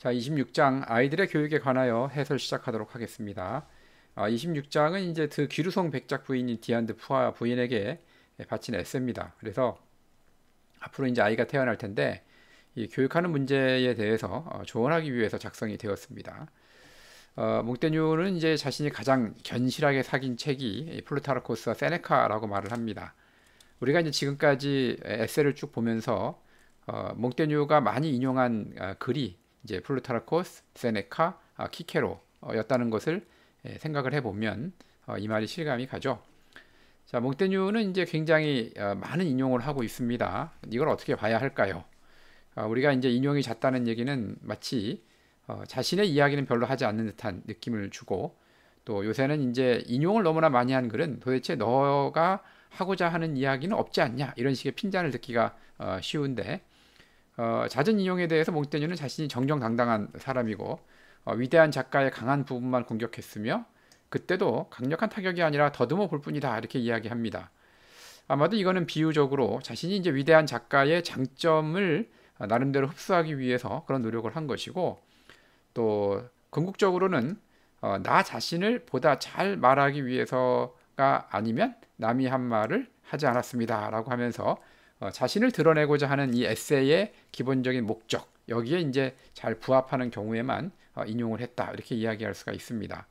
자, 26장 아이들의 교육에 관하여 해설 시작하도록 하겠습니다. 아, 26장은 이제 그기루성 백작 부인인 디안드 푸아 부인에게 바친 에세입니다. 그래서 앞으로 이제 아이가 태어날 텐데 이 교육하는 문제에 대해서 어, 조언하기 위해서 작성이 되었습니다. 어, 몽테뉴는 이제 자신이 가장 견실하게 사귄 책이 플루타르코스와 세네카라고 말을 합니다. 우리가 이제 지금까지 에세를 쭉 보면서 어, 몽테뉴가 많이 인용한 아, 글이 이제 플루타르코스, 세네카, 아, 키케로였다는 것을 예, 생각을 해보면 어, 이 말이 실감이 가죠. 자, 몽테뉴는 이제 굉장히 어, 많은 인용을 하고 있습니다. 이걸 어떻게 봐야 할까요? 아, 우리가 이제 인용이 잦다는 얘기는 마치 어, 자신의 이야기는 별로 하지 않는 듯한 느낌을 주고 또 요새는 이제 인용을 너무나 많이 한 글은 도대체 너가 하고자 하는 이야기는 없지 않냐 이런 식의 핀잔을 듣기가 쉬운데 어, 잦은 인용에 대해서 몽테뉴는 자신이 정정당당한 사람이고 어, 위대한 작가의 강한 부분만 공격했으며 그때도 강력한 타격이 아니라 더듬어 볼 뿐이다 이렇게 이야기합니다. 아마도 이거는 비유적으로 자신이 이제 위대한 작가의 장점을 나름대로 흡수하기 위해서 그런 노력을 한 것이고 또 궁극적으로는 어, 나 자신을 보다 잘 말하기 위해서가 아니면 남이 한 말을 하지 않았습니다라고 하면서 어, 자신을 드러내고자 하는 이 에세이의 기본적인 목적 여기에 이제 잘 부합하는 경우에만 어, 인용을 했다 이렇게 이야기할 수가 있습니다.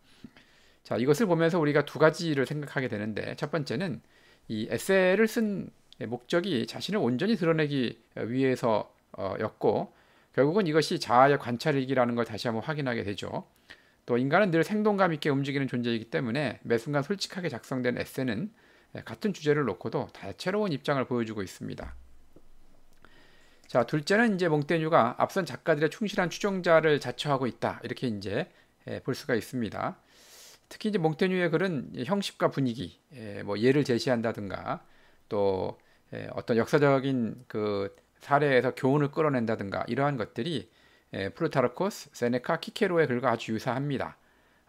자 이것을 보면서 우리가 두 가지를 생각하게 되는데 첫 번째는 이 에세이를 쓴 목적이 자신을 온전히 드러내기 위해서였고 어, 결국은 이것이 자아의 관찰이기라는 걸 다시 한번 확인하게 되죠. 또 인간은 늘 생동감 있게 움직이는 존재이기 때문에 매 순간 솔직하게 작성된 에세는 이 네, 같은 주제를 놓고도 다채로운 입장을 보여주고 있습니다. 자, 둘째는 이제 몽테뉴가 앞선 작가들의 충실한 추종자를 자처하고 있다. 이렇게 이제 예, 볼 수가 있습니다. 특히 이제 몽테뉴의 글은 형식과 분위기, 예, 뭐 예를 제시한다든가 또 예, 어떤 역사적인 그 사례에서 교훈을 끌어낸다든가 이러한 것들이 프루타르코스, 세네카, 키케로의 글과 아주 유사합니다.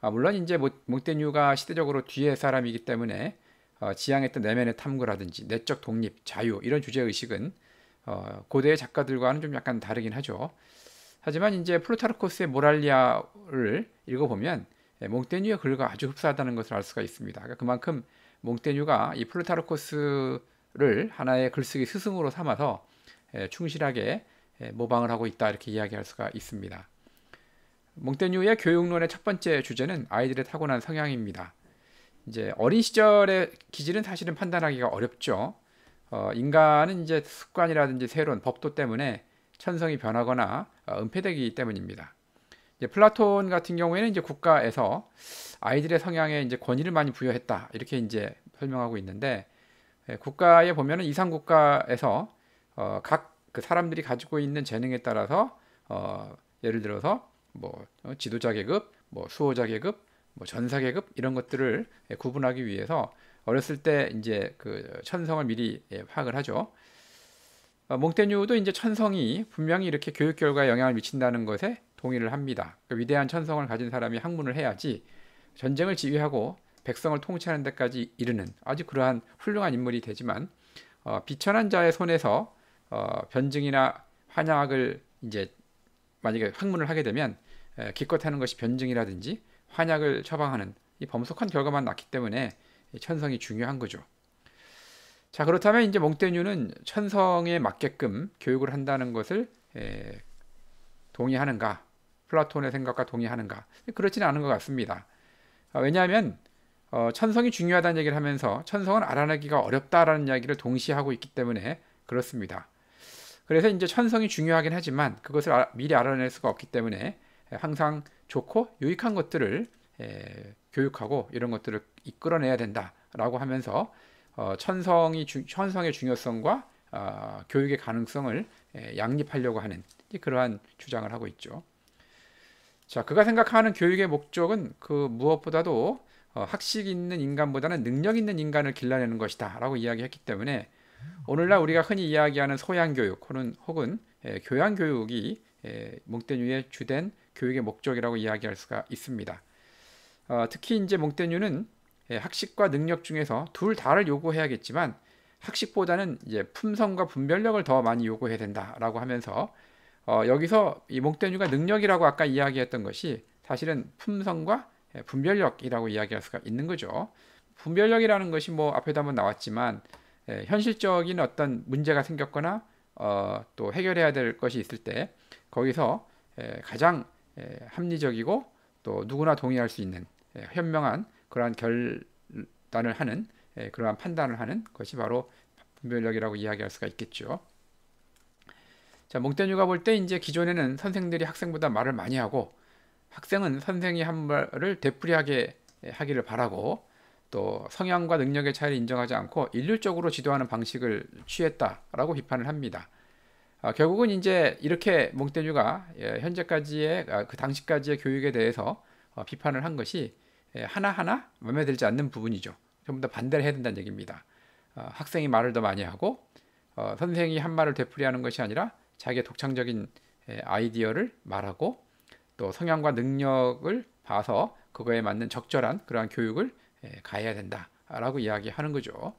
아, 물론 이제 몽테뉴가 시대적으로 뒤의 사람이기 때문에 어, 지향했던 내면의 탐구라든지 내적 독립, 자유 이런 주제 의식은 어, 고대의 작가들과는 좀 약간 다르긴 하죠. 하지만 이제 플루타르코스의 모랄리아를 읽어보면 예, 몽테뉴의 글과 아주 흡사하다는 것을 알 수가 있습니다. 그러니까 그만큼 몽테뉴가 이 플루타르코스를 하나의 글쓰기 스승으로 삼아서 예, 충실하게 예, 모방을 하고 있다 이렇게 이야기할 수가 있습니다. 몽테뉴의 교육론의 첫 번째 주제는 아이들의 타고난 성향입니다. 이제 어린 시절의 기질은 사실은 판단하기가 어렵죠. 어, 인간은 이제 습관이라든지 새로운 법도 때문에 천성이 변하거나 어, 은폐되기 때문입니다. 이제 플라톤 같은 경우에는 이제 국가에서 아이들의 성향에 이제 권위를 많이 부여했다 이렇게 이제 설명하고 있는데 예, 국가에 보면은 이상 국가에서 어, 각 그 사람들이 가지고 있는 재능에 따라서 어, 예를 들어서 뭐 어, 지도자 계급, 뭐 수호자 계급, 뭐 전사계급 이런 것들을 구분하기 위해서 어렸을 때 이제 그 천성을 미리 예, 파악을 하죠. 어, 몽테뉴도 이제 천성이 분명히 이렇게 교육 결과에 영향을 미친다는 것에 동의를 합니다. 그 위대한 천성을 가진 사람이 학문을 해야지 전쟁을 지휘하고 백성을 통치하는 데까지 이르는 아주 그러한 훌륭한 인물이 되지만 어, 비천한 자의 손에서 어, 변증이나 환약을 이제 만약에 학문을 하게 되면 에, 기껏 하는 것이 변증이라든지 환약을 처방하는 이범속한 결과만 났기 때문에 천성이 중요한 거죠. 자 그렇다면 이제 몽테뉴는 천성에 맞게끔 교육을 한다는 것을 에, 동의하는가? 플라톤의 생각과 동의하는가? 그렇지는 않은 것 같습니다. 어, 왜냐하면 어, 천성이 중요하다는 얘기를 하면서 천성은 알아내기가 어렵다라는 이야기를 동시에 하고 있기 때문에 그렇습니다. 그래서 이제 천성이 중요하긴 하지만 그것을 미리 알아낼 수가 없기 때문에 항상 좋고 유익한 것들을 에, 교육하고 이런 것들을 이끌어내야 된다라고 하면서 어, 천성이 주, 천성의 중요성과 어, 교육의 가능성을 에, 양립하려고 하는 그러한 주장을 하고 있죠. 자, 그가 생각하는 교육의 목적은 그 무엇보다도 어, 학식 있는 인간보다는 능력 있는 인간을 길러내는 것이다라고 이야기했기 때문에 오늘날 우리가 흔히 이야기하는 소양 교육 혹은, 혹은 교양 교육이 몽테뉴의 주된 교육의 목적이라고 이야기할 수가 있습니다. 어, 특히 이제 몽테뉴는 예, 학식과 능력 중에서 둘 다를 요구해야겠지만 학식보다는 이제 품성과 분별력을 더 많이 요구해야 된다라고 하면서 어, 여기서 이 몽테뉴가 능력이라고 아까 이야기했던 것이 사실은 품성과 예, 분별력이라고 이야기할 수가 있는 거죠. 분별력이라는 것이 뭐 앞에도 한번 나왔지만 예, 현실적인 어떤 문제가 생겼거나 어, 또 해결해야 될 것이 있을 때 거기서 예, 가장 예, 합리적이고 또 누구나 동의할 수 있는 예, 현명한 그러한 결단을 하는 예, 그러한 판단을 하는 것이 바로 분별력이라고 이야기할 수가 있겠죠. 자, 몽테뉴가 볼 때 이제 기존에는 선생들이 학생보다 말을 많이 하고 학생은 선생이 한 말을 되풀이하게 하기를 바라고 또 성향과 능력의 차이를 인정하지 않고 일률적으로 지도하는 방식을 취했다라고 비판을 합니다. 아, 결국은 이제 이렇게 몽테뉴가 예, 현재까지의 아, 그 당시까지의 교육에 대해서 어, 비판을 한 것이 예, 하나하나 마음에 들지 않는 부분이죠. 전부 다 반대를 해야 된다는 얘기입니다. 어, 학생이 말을 더 많이 하고 어, 선생이 한 말을 되풀이하는 것이 아니라 자기의 독창적인 예, 아이디어를 말하고 또 성향과 능력을 봐서 그거에 맞는 적절한 그러한 교육을 예, 가해야 된다라고 이야기하는 거죠.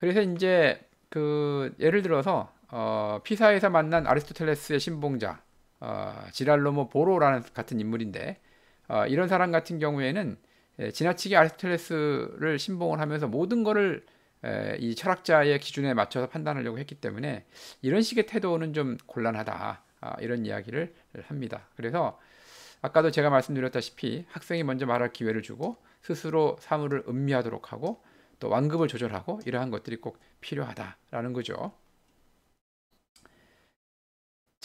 그래서 이제 그 예를 들어서 어, 피사에서 만난 아리스토텔레스의 신봉자 어, 지랄로모 보로라는 같은 인물인데 어, 이런 사람 같은 경우에는 에, 예, 지나치게 아리스토텔레스를 신봉을 하면서 모든 것을 에, 이 철학자의 기준에 맞춰서 판단하려고 했기 때문에 이런 식의 태도는 좀 곤란하다 아, 이런 이야기를 합니다. 그래서 아까도 제가 말씀드렸다시피 학생이 먼저 말할 기회를 주고 스스로 사물을 음미하도록 하고 또 완급을 조절하고 이러한 것들이 꼭 필요하다라는 거죠.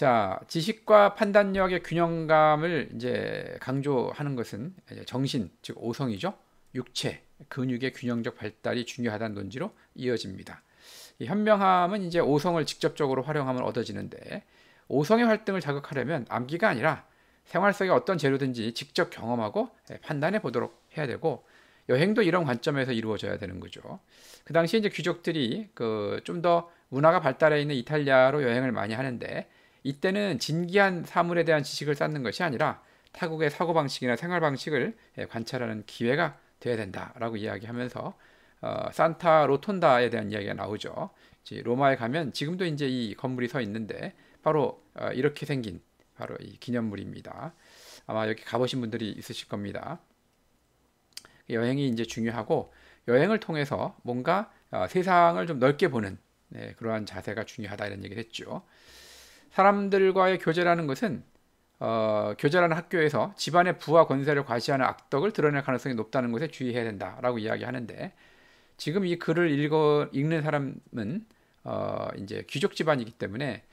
자, 지식과 판단력의 균형감을 이제 강조하는 것은 정신, 즉 오성이죠. 육체, 근육의 균형적 발달이 중요하다는 논지로 이어집니다. 현명함은 이제 오성을 직접적으로 활용하면 얻어지는데 오성의 활동을 자극하려면 암기가 아니라 생활 속에 어떤 재료든지 직접 경험하고 예, 판단해 보도록 해야 되고 여행도 이런 관점에서 이루어져야 되는 거죠. 그 당시 이제 귀족들이 그 좀 더 문화가 발달해 있는 이탈리아로 여행을 많이 하는데 이때는 진기한 사물에 대한 지식을 쌓는 것이 아니라 타국의 사고방식이나 생활방식을 예, 관찰하는 기회가 돼야 된다라고 이야기하면서 어, 산타 로톤다에 대한 이야기가 나오죠. 로마에 가면 지금도 이제 이 건물이 서 있는데 바로 어, 이렇게 생긴 바로 이 기념물입니다. 아마 여기 가보신 분들이 있으실 겁니다. 여행이 이제 중요하고 여행을 통해서 뭔가 어, 세상을 좀 넓게 보는 네, 그러한 자세가 중요하다 이런 얘기를 했죠. 사람들과의 교제라는 것은 어, 교제라는 학교에서 집안의 부와 권세를 과시하는 악덕을 드러낼 가능성이 높다는 것에 주의해야 된다라고 이야기하는데 지금 이 글을 읽어 읽는 사람은 어, 이제 귀족 집안이기 때문에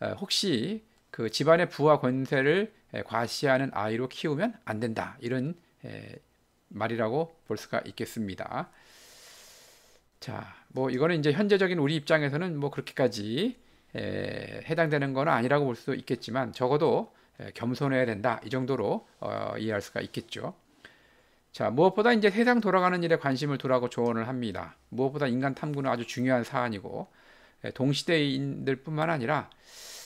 어, 혹시 그 집안의 부와 권세를 과시하는 아이로 키우면 안 된다 이런 에, 말이라고 볼 수가 있겠습니다. 자, 뭐 이거는 이제 현재적인 우리 입장에서는 뭐 그렇게까지 해당되는 건 아니라고 볼 수도 있겠지만 적어도 겸손해야 된다 이 정도로 어, 이해할 수가 있겠죠. 자 무엇보다 이제 세상 돌아가는 일에 관심을 두라고 조언을 합니다. 무엇보다 인간 탐구는 아주 중요한 사안이고 동시대인들뿐만 아니라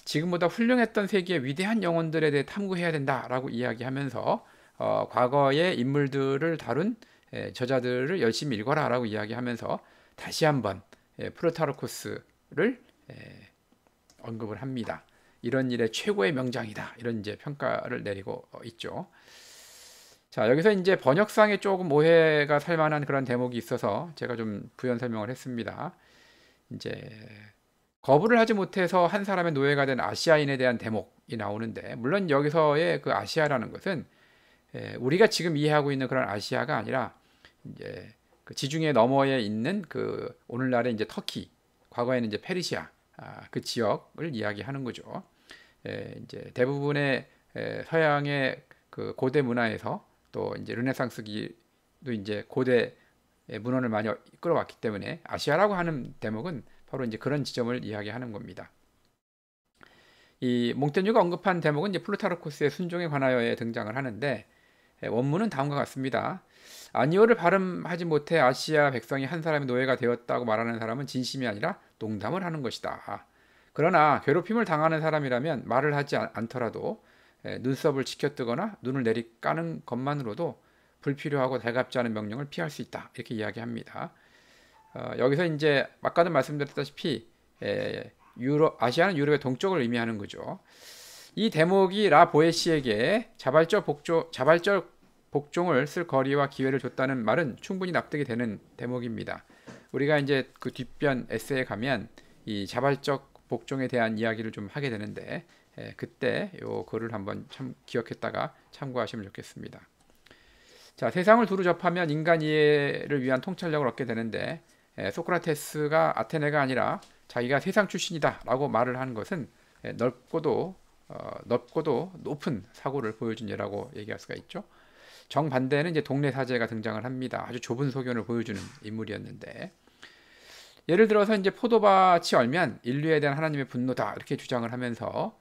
지금보다 훌륭했던 세계의 위대한 영혼들에 대해 탐구해야 된다라고 이야기하면서 어, 과거의 인물들을 다룬 에, 저자들을 열심히 읽어라라고 이야기하면서 다시 한번 프로타르코스를 에, 언급을 합니다. 이런 일의 최고의 명장이다. 이런 이제 평가를 내리고 어, 있죠. 자, 여기서 이제 번역상에 조금 오해가 살 만한 그런 대목이 있어서 제가 좀 부연 설명을 했습니다. 이제 거부를 하지 못해서 한 사람의 노예가 된 아시아인에 대한 대목이 나오는데 물론 여기서의 그 아시아라는 것은 우리가 지금 이해하고 있는 그런 아시아가 아니라 이제 그 지중해 너머에 있는 그 오늘날의 이제 터키 과거에는 이제 페르시아 아, 그 지역을 이야기하는 거죠. 이제 대부분의 서양의 그 고대 문화에서 또 이제 르네상스기도 이제 고대 문헌을 많이 끌어왔기 때문에 아시아라고 하는 대목은 바로 이제 그런 지점을 이야기하는 겁니다. 이 몽테뉴가 언급한 대목은 이제 플루타르코스의 순종에 관하여에 등장을 하는데 원문은 다음과 같습니다. 아니오를 발음하지 못해 아시아 백성이 한 사람의 노예가 되었다고 말하는 사람은 진심이 아니라 농담을 하는 것이다. 그러나 괴롭힘을 당하는 사람이라면 말을 하지 않더라도 예, 눈썹을 치켜뜨거나 눈을 내리 까는 것만으로도 불필요하고 대갑지 않은 명령을 피할 수 있다. 이렇게 이야기합니다. 어, 여기서 이제 아까도 말씀드렸다시피 에, 예, 유럽, 아시아는 유럽의 동쪽을 의미하는 거죠. 이 대목이 라보에시에게 자발적 복종, 자발적 복종을 쓸 거리와 기회를 줬다는 말은 충분히 납득이 되는 대목입니다. 우리가 이제 그 뒷변 에세에 이 가면 이 자발적 복종에 대한 이야기를 좀 하게 되는데 예, 그때 요 글을 한번 참 기억했다가 참고하시면 좋겠습니다. 자, 세상을 두루 접하면 인간 이해를 위한 통찰력을 얻게 되는데 예, 소크라테스가 아테네가 아니라 자기가 세상 출신이다라고 말을 한 것은 예, 넓고도 어, 넓고도 높은 사고를 보여준 예라고 얘기할 수가 있죠. 정반대는 이제 동네 사제가 등장을 합니다. 아주 좁은 소견을 보여주는 인물이었는데 예를 들어서 이제 포도밭이 얼면 인류에 대한 하나님의 분노다 이렇게 주장을 하면서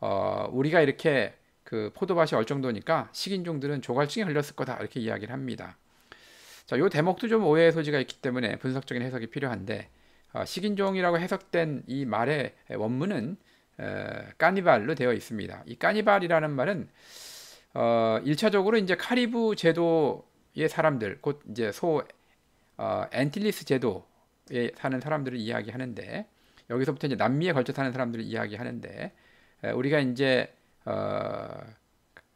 어, 우리가 이렇게 그 포도밭이 얼 정도니까 식인종들은 조갈증에 걸렸을 거다 이렇게 이야기를 합니다. 자, 요 대목도 좀 오해의 소지가 있기 때문에 분석적인 해석이 필요한데 어, 식인종이라고 해석된 이 말의 원문은 에, 어, 까니발로 되어 있습니다. 이 까니발이라는 말은 어, 1차적으로 이제 카리브 제도의 사람들, 곧 이제 소 어, 앤틸리스 제도에 사는 사람들을 이야기하는데 여기서부터 이제 남미에 걸쳐 사는 사람들을 이야기하는데 에, 우리가 이제 어,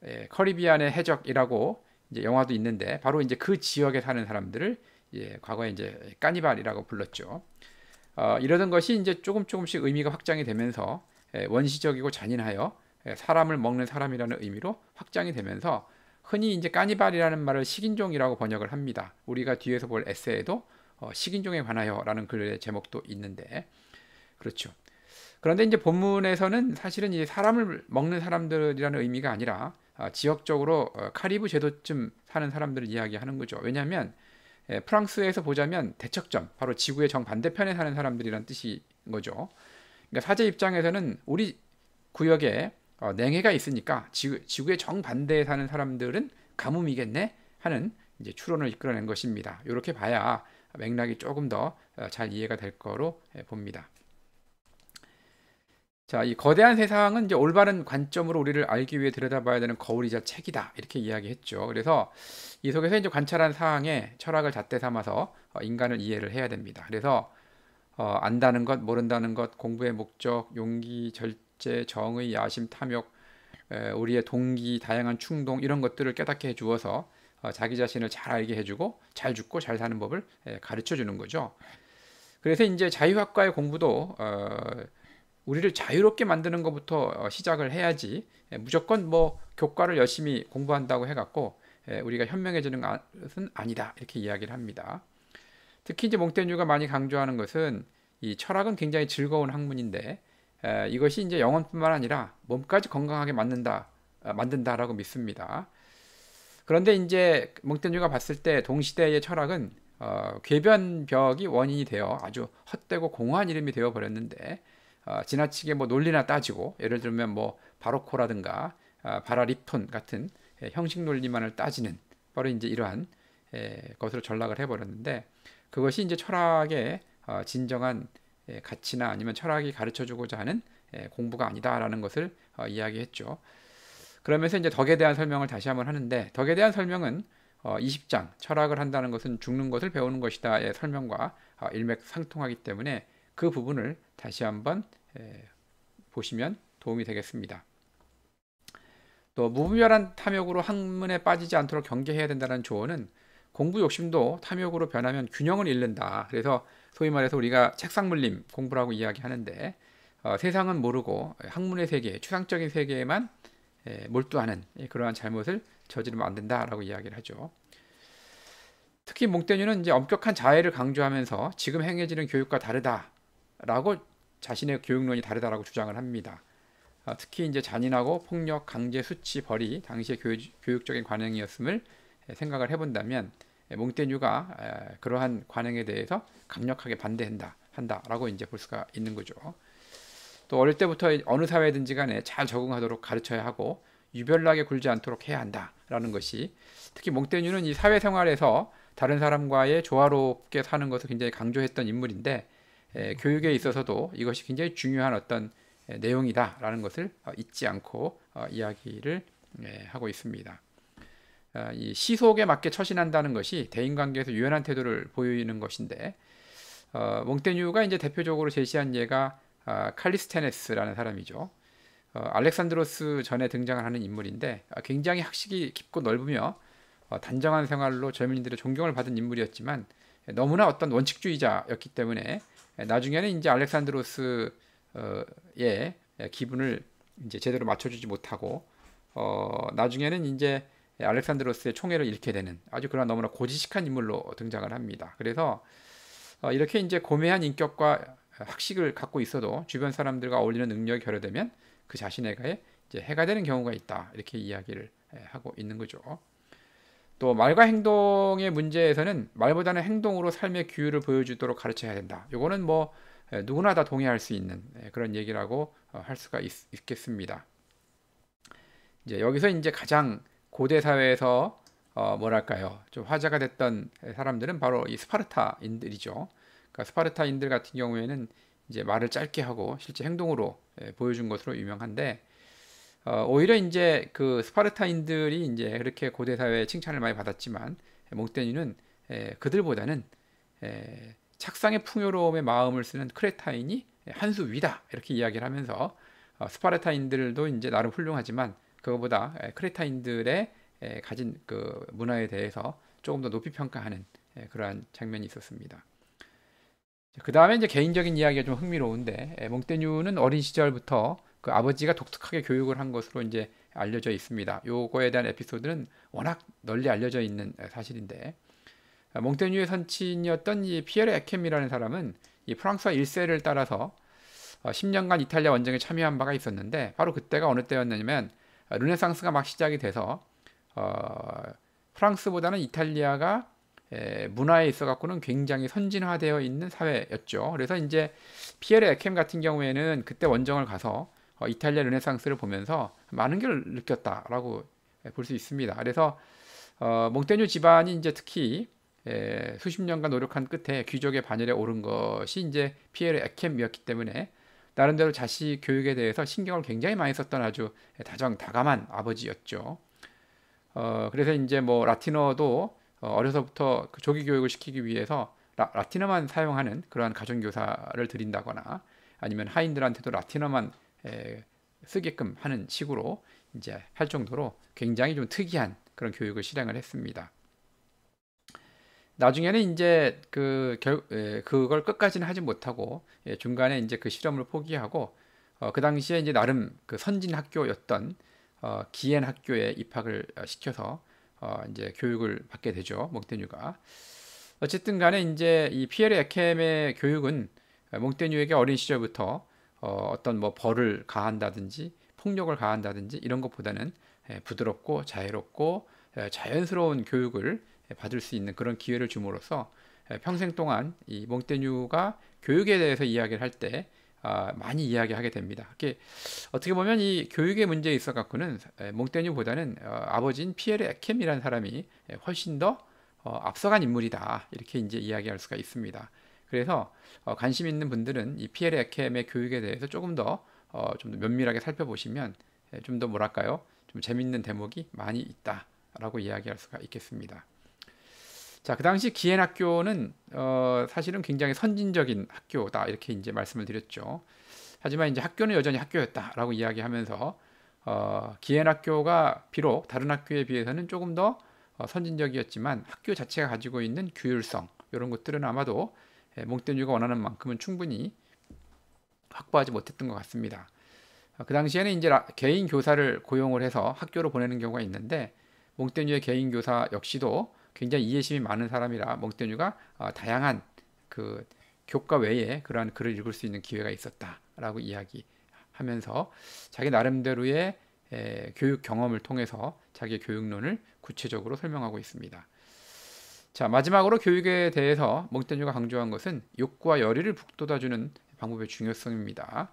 예, 커리비안의 해적이라고 이제 영화도 있는데 바로 이제 그 지역에 사는 사람들을 예, 과거에 이제 까니발이라고 불렀죠. 어, 이러던 것이 이제 조금 조금씩 의미가 확장이 되면서 예, 원시적이고 잔인하여 예, 사람을 먹는 사람이라는 의미로 확장이 되면서 흔히 이제 까니발이라는 말을 식인종이라고 번역을 합니다. 우리가 뒤에서 볼 에세이에도 어, 식인종에 관하여라는 글의 제목도 있는데 그렇죠. 그런데 이제 본문에서는 사실은 이 사람을 먹는 사람들이라는 의미가 아니라 어, 지역적으로 어, 카리브 제도쯤 사는 사람들을 이야기하는 거죠. 왜냐하면 에, 예, 프랑스에서 보자면 대척점, 바로 지구의 정 반대편에 사는 사람들이라는 뜻인 거죠. 그러니까 사제 입장에서는 우리 구역에 어, 냉해가 있으니까 지구, 지구의 정반대에 사는 사람들은 가뭄이겠네 하는 이제 추론을 이끌어낸 것입니다. 이렇게 봐야 맥락이 조금 더잘 어, 이해가 될 거로 예, 봅니다. 자, 이 거대한 세상은 이제 올바른 관점으로 우리를 알기 위해 들여다봐야 되는 거울이자 책이다 이렇게 이야기했죠. 그래서 이 속에서 이제 관찰한 사항에 철학을 잣대 삼아서 어, 인간을 이해를 해야 됩니다. 그래서 어, 안다는 것, 모른다는 것, 공부의 목적, 용기, 절, 번째 정의 야심 탐욕 우리의 동기 다양한 충동 이런 것들을 깨닫게 해주어서 어, 자기 자신을 잘 알게 해주고 잘 죽고 잘 사는 법을 가르쳐 주는 거죠. 그래서 이제 자유학과의 공부도 어, 우리를 자유롭게 만드는 것부터 어, 시작을 해야지 무조건 뭐 교과를 열심히 공부한다고 해갖고 우리가 현명해지는 것은 아니다 이렇게 이야기를 합니다. 특히 이제 몽테뉴가 많이 강조하는 것은 이 철학은 굉장히 즐거운 학문인데 에, 이것이 이제 영혼뿐만 아니라 몸까지 건강하게 만든다, 어, 만든다라고 믿습니다. 그런데 이제 몽텐주가 봤을 때 동시대의 철학은 어, 궤변벽이 원인이 되어 아주 헛되고 공허한 이름이 되어 버렸는데 어, 지나치게 뭐 논리나 따지고 예를 들면 뭐 바로코라든가 어, 바라리톤 같은 에, 예, 형식 논리만을 따지는 바로 이제 이러한 에, 예, 것으로 전락을 해버렸는데 그것이 이제 철학의 어, 진정한 예, 가치나 아니면 철학이 가르쳐주고자 하는 예, 공부가 아니다라는 것을 어, 이야기했죠. 그러면서 이제 덕에 대한 설명을 다시 한번 하는데 덕에 대한 설명은 20장 어, 철학을 한다는 것은 죽는 것을 배우는 것이다의 설명과 어, 일맥상통하기 때문에 그 부분을 다시 한번 예, 보시면 도움이 되겠습니다. 또 무분별한 탐욕으로 학문에 빠지지 않도록 경계해야 된다는 조언은 공부 욕심도 탐욕으로 변하면 균형을 잃는다. 그래서 소위 말해서 우리가 책상 물림 공부라고 이야기하는데 어, 세상은 모르고 학문의 세계, 추상적인 세계에만 에, 몰두하는 그러한 잘못을 저지르면 안 된다라고 이야기를 하죠. 특히 몽테뉴는 이제 엄격한 자해를 강조하면서 지금 행해지는 교육과 다르다라고 자신의 교육론이 다르다라고 주장을 합니다. 어, 특히 이제 잔인하고 폭력, 강제, 수치, 벌이 당시의 교육, 적인 관행이었음을 생각을 해본다면 예, 몽테뉴가 예, 그러한 관행에 대해서 강력하게 반대한다 한다라고 이제 볼 수가 있는 거죠. 또 어릴 때부터 어느 사회든지 간에 잘 적응하도록 가르쳐야 하고 유별나게 굴지 않도록 해야 한다라는 것이 특히 몽테뉴는 이 사회생활에서 다른 사람과의 조화롭게 사는 것을 굉장히 강조했던 인물인데 에, 예, 교육에 있어서도 이것이 굉장히 중요한 어떤 내용이다라는 것을 어, 잊지 않고 어, 이야기를 하고 있습니다. 아, 이 시속에 맞게 처신한다는 것이 대인관계에서 유연한 태도를 보이는 것인데 어, 몽테뉴가 이제 대표적으로 제시한 예가 어, 칼리스테네스라는 사람이죠. 어, 알렉산드로스 전에 등장을 하는 인물인데 어, 굉장히 학식이 깊고 넓으며 어, 단정한 생활로 젊은이들의 존경을 받은 인물이었지만 너무나 어떤 원칙주의자였기 때문에 나중에는 이제 알렉산드로스의 어, 기분을 이제 제대로 맞춰주지 못하고 어, 나중에는 이제 예, 알렉산드로스의 총애를 잃게 되는 아주 그러나 너무나 고지식한 인물로 등장을 합니다. 그래서 어, 이렇게 이제 고매한 인격과 학식을 갖고 있어도 주변 사람들과 어울리는 능력이 결여되면 그 자신에게 이제 해가 되는 경우가 있다 이렇게 이야기를 예, 하고 있는 거죠. 또 말과 행동의 문제에서는 말보다는 행동으로 삶의 규율을 보여주도록 가르쳐야 된다. 이거는 뭐 예, 누구나 다 동의할 수 있는 그런 얘기라고 어, 할 수가 있, 겠습니다 이제 여기서 이제 가장 고대 사회에서 어, 뭐랄까요 좀 화제가 됐던 사람들은 바로 이 스파르타인들이죠. 그러니까 스파르타인들 같은 경우에는 이제 말을 짧게 하고 실제 행동으로 예, 보여준 것으로 유명한데 어, 오히려 이제 그 스파르타인들이 이제 그렇게 고대 사회에 칭찬을 많이 받았지만 예, 몽테뉴는 예, 그들보다는 예, 착상의 풍요로움에 마음을 쓰는 크레타인이 한수 위다 이렇게 이야기를 하면서 어, 스파르타인들도 이제 나름 훌륭하지만 그거보다 예, 크레타인들의 예, 가진 그 문화에 대해서 조금 더 높이 평가하는 예, 그러한 장면이 있었습니다. 그 다음에 이제 개인적인 이야기가 좀 흥미로운데 몽테뉴는 어린 시절부터 그 아버지가 독특하게 교육을 한 것으로 이제 알려져 있습니다. 요거에 대한 에피소드는 워낙 널리 알려져 있는 사실인데 몽테뉴의 선친이었던 이 피에르 에켐이라는 사람은 이 프랑스와 일세를 따라서 10년간 어, 이탈리아 원정에 참여한 바가 있었는데 바로 그때가 어느 때였냐면 르네상스가 막 시작이 돼서 어, 프랑스보다는 이탈리아가 에, 문화에 있어 갖고는 굉장히 선진화되어 있는 사회였죠. 그래서 이제 피에르 에켐 같은 경우에는 그때 원정을 가서 어, 이탈리아 르네상스를 보면서 많은 걸 느꼈다라고 볼 수 있습니다. 그래서 어, 몽테뉴 집안이 이제 특히 에, 수십 년간 노력한 끝에 귀족의 반열에 오른 것이 이제 피에르 에켐이었기 때문에 나름대로 자식 교육에 대해서 신경을 굉장히 많이 썼던 아주 다정다감한 아버지였죠. 어, 그래서 이제 뭐 라틴어도 어, 어려서부터 그 조기 교육을 시키기 위해서 라, 라틴어만 사용하는 그러한 가정교사를 드린다거나 아니면 하인들한테도 라틴어만 에, 쓰게끔 하는 식으로 이제 할 정도로 굉장히 좀 특이한 그런 교육을 실행을 했습니다. 나중에는 이제 그 결, 예, 그걸 끝까지는 하지 못하고 예, 중간에 이제 그 실험을 포기하고 어, 그 당시에 이제 나름 그 선진 학교였던 어, 기엔 학교에 입학을 어, 시켜서 어, 이제 교육을 받게 되죠 몽테뉴가 어쨌든 간에 이제 이 피에르 에엠의 교육은 어, 몽테뉴에게 어린 시절부터 어, 어떤 뭐 벌을 가한다든지 폭력을 가한다든지 이런 것보다는 예, 부드럽고 자유롭고 예, 자연스러운 교육을 예, 받을 수 있는 그런 기회를 줌으로써 예, 평생 동안 이 몽테뉴가 교육에 대해서 이야기를 할때 아, 많이 이야기하게 됩니다. 이게 어떻게 보면 이 교육의 문제에 있어 갖고는 예, 몽테뉴보다는 어, 아버지인 피에르 에켐이라는 사람이 훨씬 더 어, 앞서간 인물이다 이렇게 이제 이야기할 수가 있습니다. 그래서 어, 관심 있는 분들은 이 피에르 에켐의 교육에 대해서 조금 더좀 면밀하게 살펴보시면 좀 더 뭐랄까요 좀 재밌는 대목이 많이 있다라고 이야기할 수가 있겠습니다. 자, 그 당시 기엔 학교는 어, 사실은 굉장히 선진적인 학교다 이렇게 이제 말씀을 드렸죠. 하지만 이제 학교는 여전히 학교였다라고 이야기하면서 어, 기엔 학교가 비록 다른 학교에 비해서는 조금 더 어, 선진적이었지만 학교 자체가 가지고 있는 규율성 이런 것들은 아마도 예, 몽테뉴가 원하는 만큼은 충분히 확보하지 못했던 것 같습니다. 어, 그 당시에는 이제 개인 교사를 고용을 해서 학교로 보내는 경우가 있는데 몽테뉴의 개인 교사 역시도 굉장히 이해심이 많은 사람이라 멍때뉴가 어, 다양한 그 교과 외에 그러한 글을 읽을 수 있는 기회가 있었다라고 이야기하면서 자기 나름대로의 교육 경험을 통해서 자기의 교육론을 구체적으로 설명하고 있습니다. 자 마지막으로 교육에 대해서 멍때뉴가 강조한 것은 욕구와 열의를 북돋아주는 방법의 중요성입니다.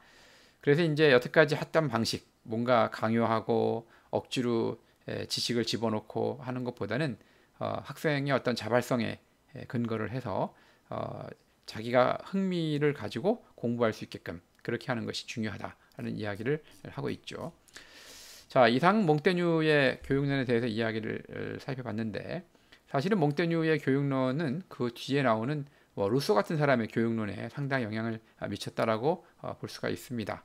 그래서 이제 여태까지 했던 방식 뭔가 강요하고 억지로 지식을 집어넣고 하는 것보다는 어, 학생의 어떤 자발성에 근거를 해서 어, 자기가 흥미를 가지고 공부할 수 있게끔 그렇게 하는 것이 중요하다라는 이야기를 하고 있죠. 자, 이상 몽테뉴의 교육론에 대해서 이야기를 어, 살펴봤는데 사실은 몽테뉴의 교육론은 그 뒤에 나오는 뭐 루소 같은 사람의 교육론에 상당히 영향을 아, 미쳤다라고 볼 수가 있습니다.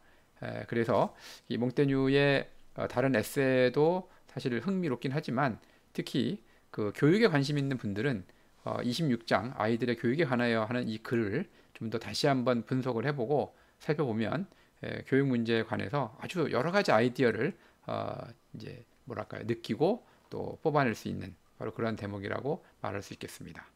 그래서 이 몽테뉴의 다른 에세도 사실 흥미롭긴 하지만 특히 그 교육에 관심 있는 분들은 어, 26장 아이들의 교육에 관하여 하는 이 글을 좀 더 다시 한번 분석을 해보고 살펴보면 에, 예, 교육 문제에 관해서 아주 여러 가지 아이디어를 어, 이제 뭐랄까요 느끼고 또 뽑아낼 수 있는 바로 그러한 대목이라고 말할 수 있겠습니다.